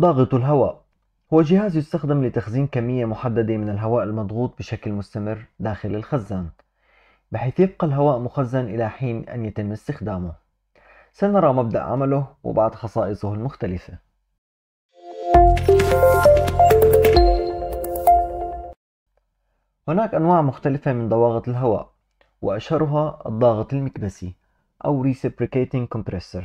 ضاغط الهواء هو جهاز يستخدم لتخزين كمية محددة من الهواء المضغوط بشكل مستمر داخل الخزان بحيث يبقى الهواء مخزن إلى حين أن يتم استخدامه سنرى مبدأ عمله وبعض خصائصه المختلفة هناك أنواع مختلفة من ضواغط الهواء وأشهرها الضاغط المكبسي أو reciprocating compressor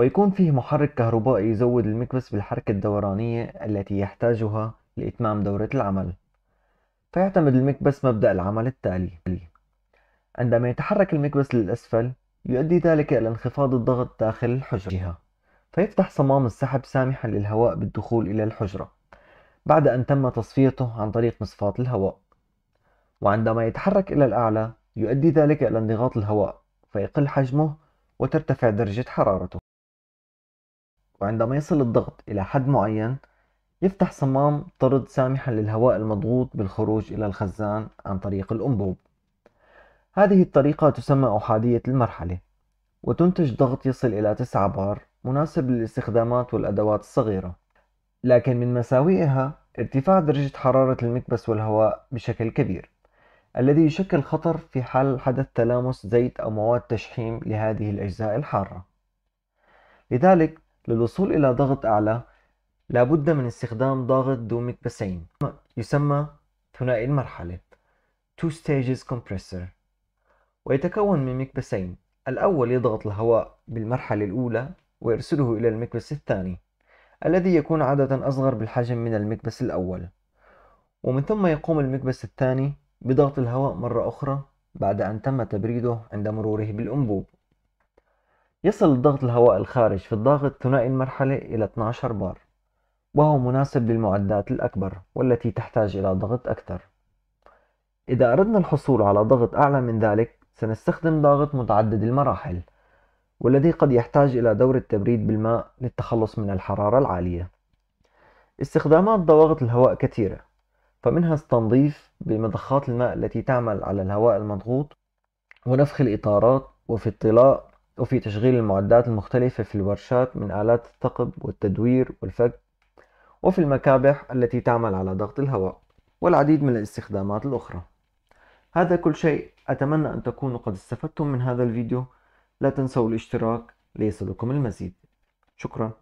ويكون فيه محرك كهربائي يزود المكبس بالحركة الدورانية التي يحتاجها لإتمام دورة العمل فيعتمد المكبس مبدأ العمل التالي عندما يتحرك المكبس للأسفل يؤدي ذلك إلى انخفاض الضغط داخل الحجرة فيفتح صمام السحب سامحا للهواء بالدخول إلى الحجرة بعد أن تم تصفيته عن طريق مصفاة الهواء وعندما يتحرك إلى الأعلى يؤدي ذلك إلى انضغاط الهواء فيقل حجمه وترتفع درجة حرارته وعندما يصل الضغط إلى حد معين يفتح صمام طرد سامحا للهواء المضغوط بالخروج إلى الخزان عن طريق الأنبوب هذه الطريقة تسمى أحادية المرحلة وتنتج ضغط يصل إلى 9 بار مناسب للاستخدامات والأدوات الصغيرة لكن من مساوئها ارتفاع درجة حرارة المكبس والهواء بشكل كبير الذي يشكل خطر في حال حدث تلامس زيت أو مواد تشحيم لهذه الأجزاء الحارة لذلك للوصول إلى ضغط أعلى لابد من استخدام ضغط دومك بسين يسمى ثنائي المرحلة Two Stages Compressor ويتكون من مكبسين الأول يضغط الهواء بالمرحلة الأولى ويرسله إلى المكبس الثاني الذي يكون عادة أصغر بالحجم من المكبس الأول ومن ثم يقوم المكبس الثاني بضغط الهواء مرة أخرى بعد أن تم تبريده عند مروره بالأنبوب يصل ضغط الهواء الخارج في الضاغط ثنائي المرحلة إلى 12 بار وهو مناسب للمعدات الأكبر والتي تحتاج إلى ضغط أكثر إذا أردنا الحصول على ضغط أعلى من ذلك سنستخدم ضاغط متعدد المراحل والذي قد يحتاج إلى دورة تبريد بالماء للتخلص من الحرارة العالية استخدامات ضواغط الهواء كثيرة فمنها التنظيف بمضخات الماء التي تعمل على الهواء المضغوط ونفخ الإطارات وفي الطلاء وفي تشغيل المعدات المختلفة في الورشات من آلات الثقب والتدوير والفك وفي المكابح التي تعمل على ضغط الهواء والعديد من الاستخدامات الأخرى هذا كل شيء أتمنى أن تكونوا قد استفدتم من هذا الفيديو لا تنسوا الاشتراك ليصلكم المزيد شكراً